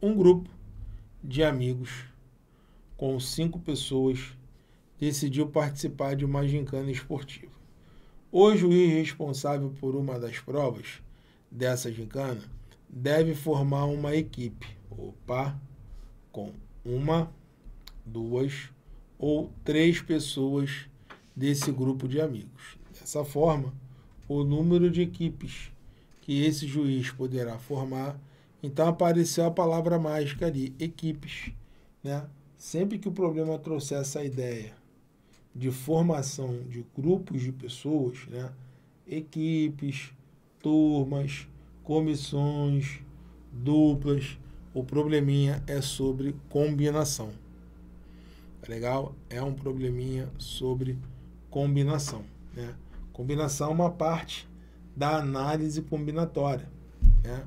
um grupo de amigos com cinco pessoas decidiu participar de uma gincana esportiva. O juiz responsável por uma das provas dessa gincana deve formar uma equipe, opa, com uma, duas ou três pessoas desse grupo de amigos. Dessa forma, o número de equipes que esse juiz poderá formar então apareceu a palavra mágica ali, equipes. Né? Sempre que o problema trouxer essa ideia de formação de grupos de pessoas, né? equipes, turmas, comissões, duplas, o probleminha é sobre combinação. Tá legal? É um probleminha sobre combinação. Né? Combinação é uma parte da análise combinatória. Né?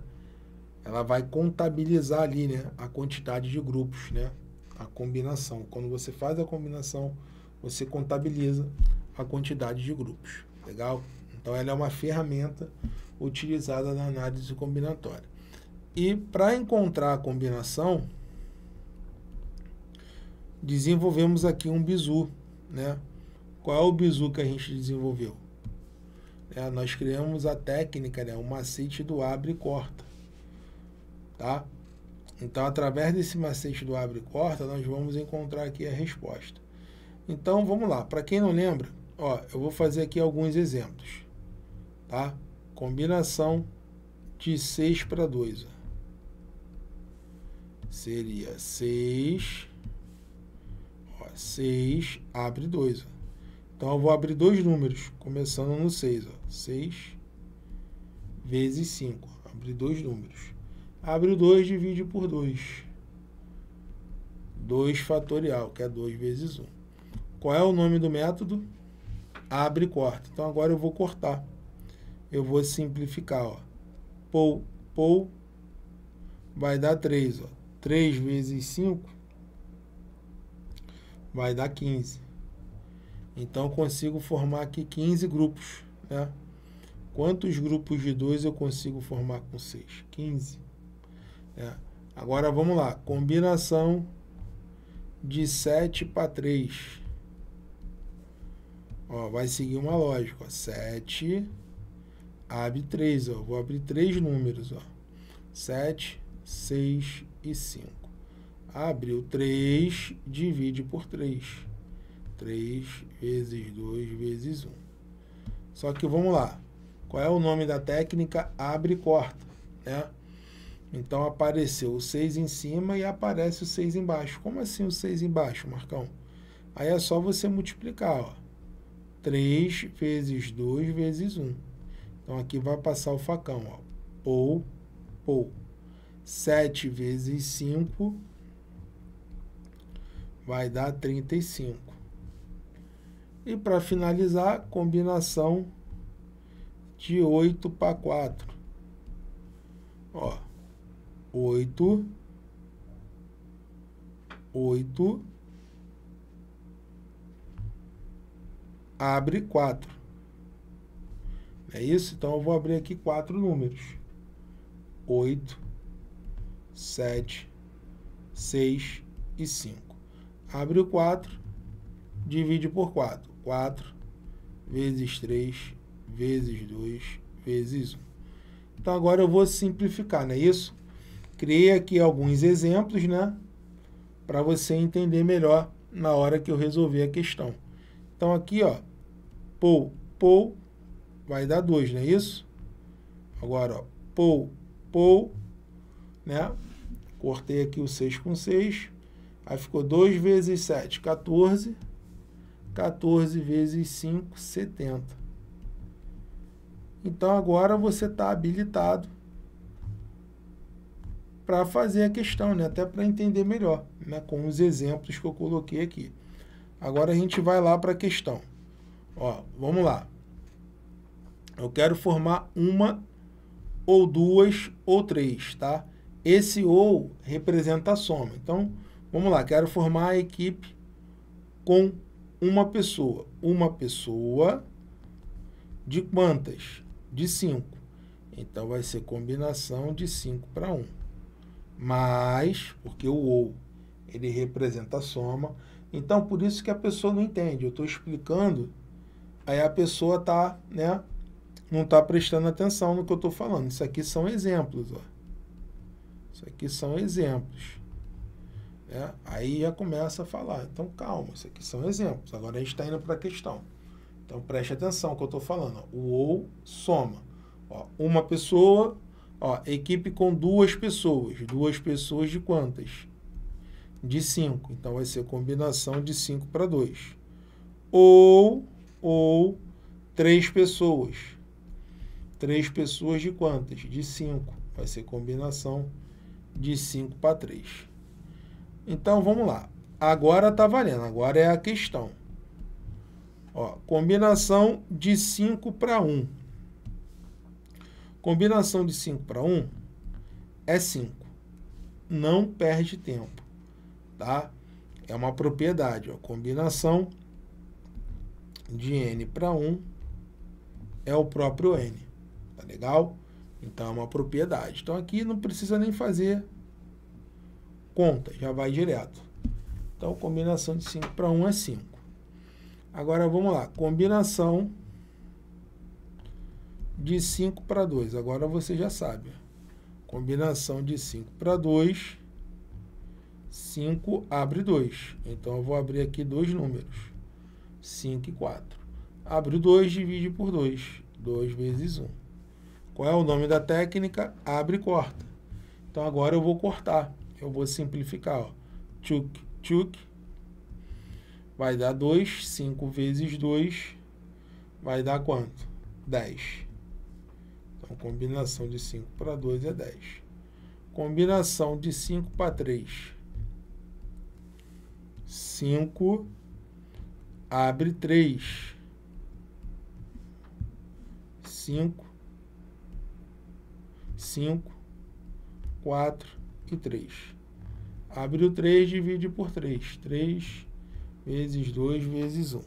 ela vai contabilizar ali, né, a quantidade de grupos, né, a combinação. Quando você faz a combinação, você contabiliza a quantidade de grupos, legal? Então ela é uma ferramenta utilizada na análise combinatória. E para encontrar a combinação, desenvolvemos aqui um bizu, né? Qual é o bizu que a gente desenvolveu? É, nós criamos a técnica, né? o macete do abre e corta tá? Então, através desse macete do abre e corta, nós vamos encontrar aqui a resposta. Então, vamos lá. Para quem não lembra, ó, eu vou fazer aqui alguns exemplos, tá? Combinação de 6 para 2, Seria 6, 6, abre 2, Então, eu vou abrir dois números, começando no 6, 6 vezes 5, abrir dois números. Abre o 2, divide por 2. 2 fatorial, que é 2 vezes 1. Um. Qual é o nome do método? Abre e corta. Então agora eu vou cortar. Eu vou simplificar, ó. Pou, pou, vai dar 3, 3 vezes 5 vai dar 15. Então consigo formar aqui 15 grupos, né? Quantos grupos de 2 eu consigo formar com 6? 15. É. Agora vamos lá. Combinação de 7 para 3. Ó, vai seguir uma lógica. 7, abre 3. Ó. Vou abrir três números. 7, 6 e 5. Abriu 3, divide por 3. 3 vezes 2 vezes 1. Só que vamos lá. Qual é o nome da técnica? Abre e corta. Né? Então apareceu o 6 em cima e aparece o 6 embaixo. Como assim o 6 embaixo, Marcão? Aí é só você multiplicar, ó. 3 vezes 2 vezes 1. Então aqui vai passar o facão, ó. Pou, pou. 7 vezes 5 vai dar 35. E para finalizar, combinação de 8 para 4. Ó oito, oito, abre quatro. É isso? Então eu vou abrir aqui quatro números: oito, sete, seis e cinco. Abre o quatro, divide por quatro. Quatro vezes três vezes dois vezes um. Então agora eu vou simplificar, não é isso? criei aqui alguns exemplos, né? Para você entender melhor na hora que eu resolver a questão. Então aqui, ó, pou, pou, vai dar 2, não é isso? Agora, ó, pou, pou, né? Cortei aqui o 6 com 6. Aí ficou 2 vezes 7, 14. 14 vezes 5, 70. Então agora você está habilitado para fazer a questão, né? até para entender melhor, né? com os exemplos que eu coloquei aqui. Agora a gente vai lá para a questão. Ó, vamos lá. Eu quero formar uma ou duas ou três, tá? Esse ou representa a soma. Então, vamos lá, quero formar a equipe com uma pessoa. Uma pessoa de quantas? De cinco. Então, vai ser combinação de cinco para um mas porque o ou ele representa a soma. Então, por isso que a pessoa não entende. Eu estou explicando, aí a pessoa tá, né, não está prestando atenção no que eu estou falando. Isso aqui são exemplos. Ó. Isso aqui são exemplos. Né? Aí já começa a falar. Então, calma, isso aqui são exemplos. Agora a gente está indo para a questão. Então, preste atenção no que eu estou falando. Ó. O ou soma. Ó, uma pessoa Ó, equipe com duas pessoas. Duas pessoas de quantas? De 5. Então, vai ser combinação de 5 para 2. Ou, ou, três pessoas. Três pessoas de quantas? De 5. Vai ser combinação de 5 para 3. Então, vamos lá. Agora está valendo. Agora é a questão. Ó, combinação de 5 para 1. Um. Combinação de 5 para 1 é 5. Não perde tempo, tá? É uma propriedade, ó. Combinação de n para 1 é o próprio n, tá legal? Então é uma propriedade. Então aqui não precisa nem fazer conta, já vai direto. Então combinação de 5 para 1 é 5. Agora vamos lá, combinação de 5 para 2. Agora você já sabe. Combinação de 5 para 2, 5 abre 2. Então eu vou abrir aqui dois números, 5 e 4. Abre 2, divide por 2, 2 vezes 1. Um. Qual é o nome da técnica? Abre e corta. Então agora eu vou cortar, eu vou simplificar. Ó. Tchuk, tchuk, vai dar 2, 5 vezes 2, vai dar quanto? 10. Então, combinação de 5 para 2 é 10. Combinação de 5 para 3. 5 abre 3. 5, 5, 4 e 3. Abre o 3, divide por 3. 3 vezes 2 vezes 1.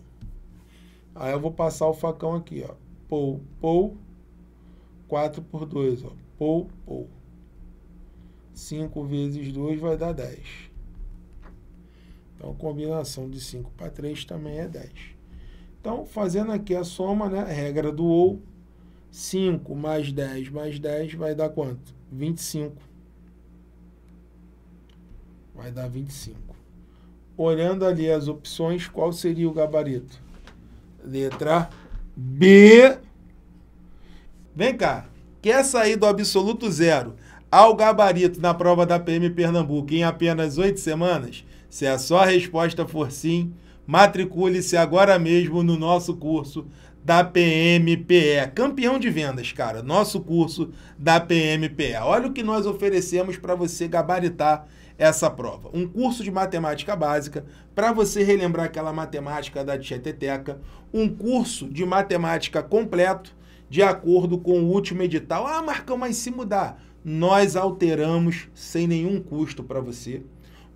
Aí eu vou passar o facão aqui, ó. Pou, pou, 4 por 2, ó. Pou, pou. 5 vezes 2 vai dar 10. Então, combinação de 5 para 3 também é 10. Então, fazendo aqui a soma, né? A regra do OU. 5 mais 10 mais 10 vai dar quanto? 25. Vai dar 25. Olhando ali as opções, qual seria o gabarito? Letra B. Vem cá, quer sair do absoluto zero ao gabarito na prova da PM Pernambuco em apenas oito semanas? Se a sua resposta for sim, matricule-se agora mesmo no nosso curso da PMPE, campeão de vendas, cara, nosso curso da PMPE. Olha o que nós oferecemos para você gabaritar essa prova. Um curso de matemática básica para você relembrar aquela matemática da tieteteca, um curso de matemática completo de acordo com o último edital. Ah, Marcão, mas se mudar, nós alteramos sem nenhum custo para você.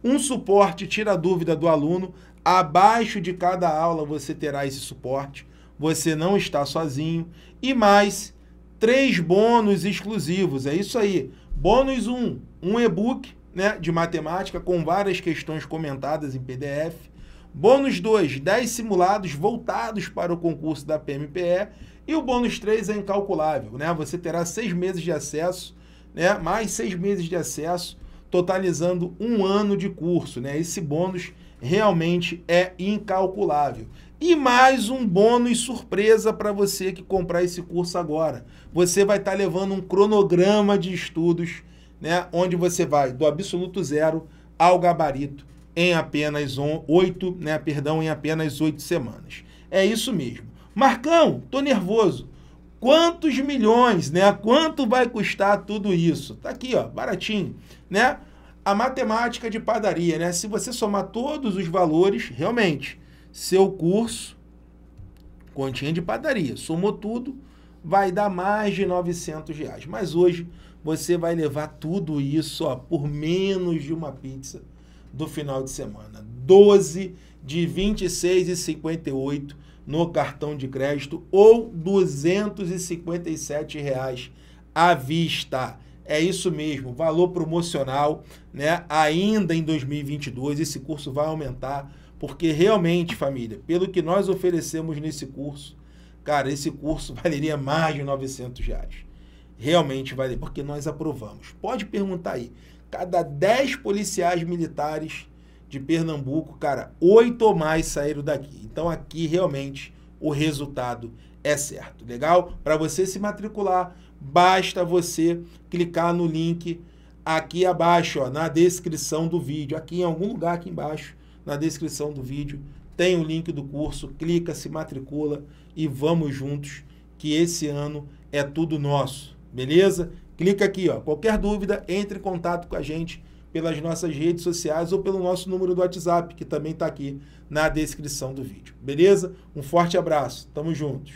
Um suporte tira a dúvida do aluno. Abaixo de cada aula você terá esse suporte. Você não está sozinho. E mais três bônus exclusivos. É isso aí. Bônus 1, um, um e-book né, de matemática com várias questões comentadas em PDF. Bônus 2, 10 simulados voltados para o concurso da PMPE. E o bônus 3 é incalculável, né? Você terá seis meses de acesso, né? Mais seis meses de acesso, totalizando um ano de curso, né? Esse bônus realmente é incalculável. E mais um bônus surpresa para você que comprar esse curso agora. Você vai estar tá levando um cronograma de estudos, né? Onde você vai do absoluto zero ao gabarito em apenas on, 8, né, perdão, em apenas oito semanas. É isso mesmo. Marcão, tô nervoso. Quantos milhões, né? Quanto vai custar tudo isso? Tá aqui, ó, baratinho, né? A matemática de padaria, né? Se você somar todos os valores, realmente, seu curso, continha de padaria, somou tudo, vai dar mais de 900 reais. Mas hoje você vai levar tudo isso ó, por menos de uma pizza do final de semana. 12 de 26 e 58 no cartão de crédito ou 257 reais à vista. É isso mesmo, valor promocional, né? Ainda em 2022 esse curso vai aumentar, porque realmente, família, pelo que nós oferecemos nesse curso, cara, esse curso valeria mais de 900 reais. Realmente vale, porque nós aprovamos. Pode perguntar aí, cada 10 policiais militares de Pernambuco, cara, oito ou mais saíram daqui. Então aqui realmente o resultado é certo, legal? Para você se matricular, basta você clicar no link aqui abaixo, ó, na descrição do vídeo, aqui em algum lugar aqui embaixo, na descrição do vídeo, tem o link do curso, clica, se matricula e vamos juntos que esse ano é tudo nosso, beleza? Clica aqui, ó. Qualquer dúvida, entre em contato com a gente pelas nossas redes sociais ou pelo nosso número do WhatsApp, que também está aqui na descrição do vídeo. Beleza? Um forte abraço. Tamo juntos.